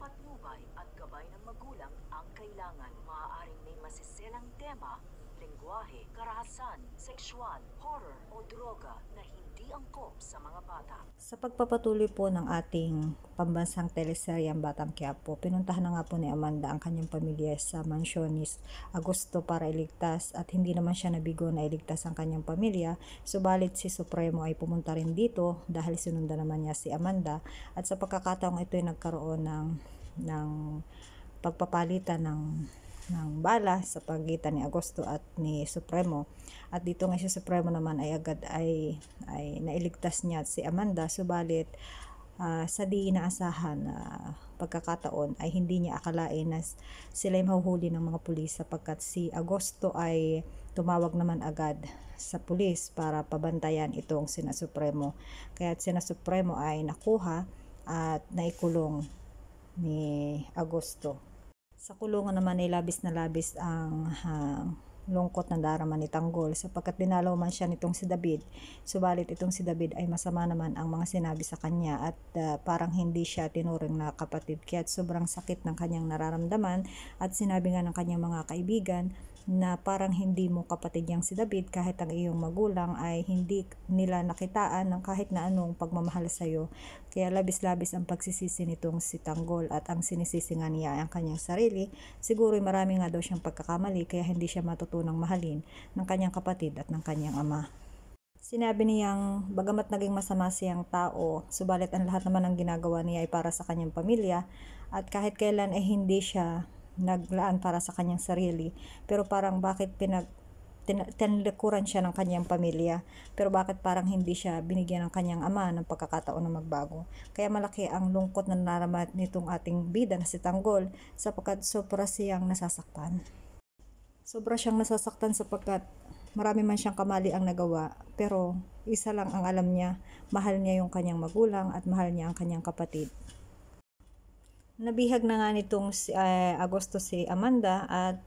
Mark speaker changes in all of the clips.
Speaker 1: patnubay at gabay ng magulang ang kailangan. Maaaring may masiselang tema, lengguwahe, karahasan, sexual, horror o droga na hindi angkop sa mga bata. Sa pagpapatuloy po ng ating pambansang teleseryang Batang Quiapo, pinuntahan na nga po ni Amanda ang kanyang pamilya sa mansyon ni Agosto para iligtas at hindi naman siya nabigo na iligtas ang kanyang pamilya, subalit si Supremo ay pumunta rin dito dahil sinunda naman niya si Amanda at sa pagkakataong ito ay nagkaroon ng ng pagpapalitan ng ng bala sa pagitan ni Agosto at ni Supremo. At dito nga si Supremo naman ay agad ay, ay nailigtas niya si Amanda subalit uh, sa di inaasahan na uh, pagkakataon ay hindi niya akalain na sila'y mahuhuli ng mga pulis sapagkat si Agosto ay tumawag naman agad sa pulis para pabantayan itong sina Supremo. Kaya sina Supremo ay nakuha at naikulong ni Agosto. Sa kulungan naman ay labis na labis ang uh, lungkot na darama ni Tanggol sapagkat dinalaw man siya nitong si David. Subalit itong si David ay masama naman ang mga sinabi sa kanya at uh, parang hindi siya tinuring na kapatid. kaya sobrang sakit ng kanyang nararamdaman at sinabi nga ng kanyang mga kaibigan na parang hindi mo kapatid yang si David kahit ang iyong magulang ay hindi nila nakitaan ng kahit na anong pagmamahal sa iyo. Kaya labis-labis ang pagsisisi nitong si Tanggol at ang sinisisi nga niya ang kanyang sarili. Siguro marami nga daw siyang pagkakamali kaya hindi siya matutunang mahalin ng kanyang kapatid at ng kanyang ama. Sinabi niyang bagamat naging masama siyang tao, subalit ang lahat naman ng ginagawa niya ay para sa kanyang pamilya at kahit kailan ay hindi siya naglaan para sa kanyang sarili. Pero parang bakit pinag tinalikuran siya ng kanyang pamilya. Pero bakit parang hindi siya binigyan ng kanyang ama ng pagkakataon na magbago? Kaya malaki ang lungkot na naramat nitong ating bida na si Tanggol sapagkat sobra siyang nasasaktan. Sobra siyang nasasaktan sapagkat marami man siyang kamali ang nagawa pero isa lang ang alam niya, mahal niya yung kanyang magulang at mahal niya ang kanyang kapatid. Nabihag na nga nitong uh, Agosto si Amanda at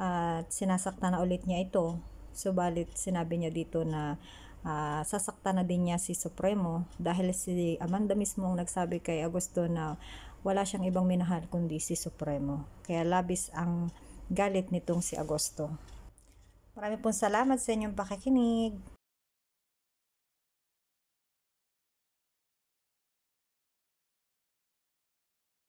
Speaker 1: at uh, sinasaktan na ulit niya ito. Subalit sinabi niya dito na uh, sasaktan na din niya si Supremo dahil si Amanda mismo ang nagsabi kay Agosto na wala siyang ibang minahal kundi si Supremo. Kaya labis ang galit nitong si Agosto. Marami pong salamat sa inyong pakikinig.